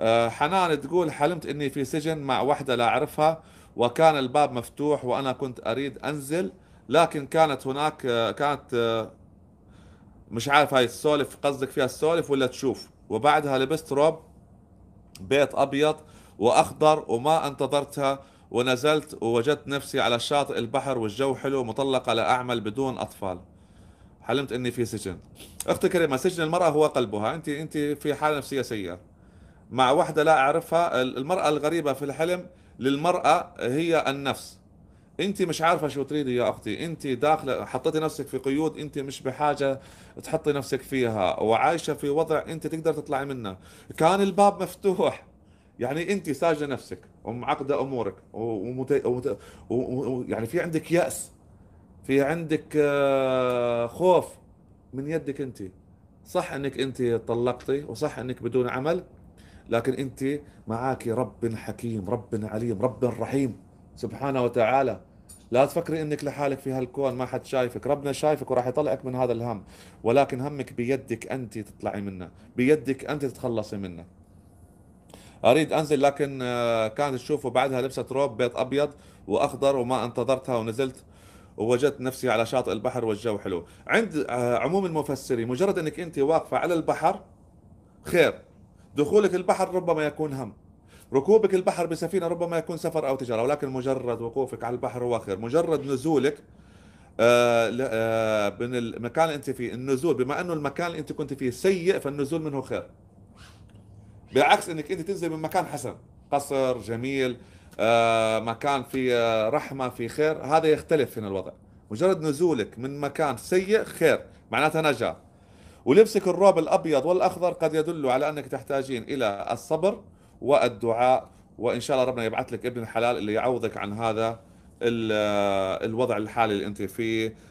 آه، حنان تقول حلمت اني في سجن مع وحده لا اعرفها وكان الباب مفتوح وانا كنت اريد انزل لكن كانت هناك آه، كانت آه، مش عارف هاي السولف قصدك فيها السولف ولا تشوف وبعدها لبست روب بيت ابيض واخضر وما انتظرتها ونزلت ووجدت نفسي على شاطئ البحر والجو حلو مطلقه لا اعمل بدون اطفال حلمت اني في سجن اختي كريمه سجن المراه هو قلبها انت انت في حاله نفسيه سيئه مع واحدة لا أعرفها المرأة الغريبة في الحلم للمرأة هي النفس انت مش عارفه شو تريدي يا اختي انت داخله حطيتي نفسك في قيود انت مش بحاجه تحطي نفسك فيها وعايشه في وضع انت تقدر تطلعي منه كان الباب مفتوح يعني انت ساجده نفسك ومعقده امورك ومت... ومت... و... يعني في عندك ياس في عندك آه، خوف من يدك انت صح انك انت طلقتي وصح انك بدون عمل لكن انت معك رب حكيم رب عليم رب رحيم سبحانه وتعالى لا تفكري انك لحالك في هالكون ما حد شايفك ربنا شايفك وراح يطلعك من هذا الهم ولكن همك بيدك انت تطلعي منه بيدك انت تتخلصي منه اريد انزل لكن آه، كانت تشوفه بعدها لبست روب بيض ابيض واخضر وما انتظرتها ونزلت ووجدت نفسي على شاطئ البحر والجو حلو عند آه، عموم المفسرين مجرد انك انت واقفه على البحر خير دخولك البحر ربما يكون هم ركوبك البحر بسفينة ربما يكون سفر أو تجارة ولكن مجرد وقوفك على البحر هو خير مجرد نزولك آه، آه، من المكان اللي أنت فيه النزول بما أنه المكان اللي أنت كنت فيه سيء فالنزول منه خير بعكس أنك أنت تنزل من مكان حسن قصر جميل آه، مكان فيه رحمة فيه خير هذا يختلف هنا الوضع مجرد نزولك من مكان سيء خير معناتها نجاة ولبسك الروب الابيض والاخضر قد يدل على انك تحتاجين الى الصبر والدعاء وان شاء الله ربنا يبعث لك ابن الحلال اللي يعوضك عن هذا الوضع الحالي اللي انت فيه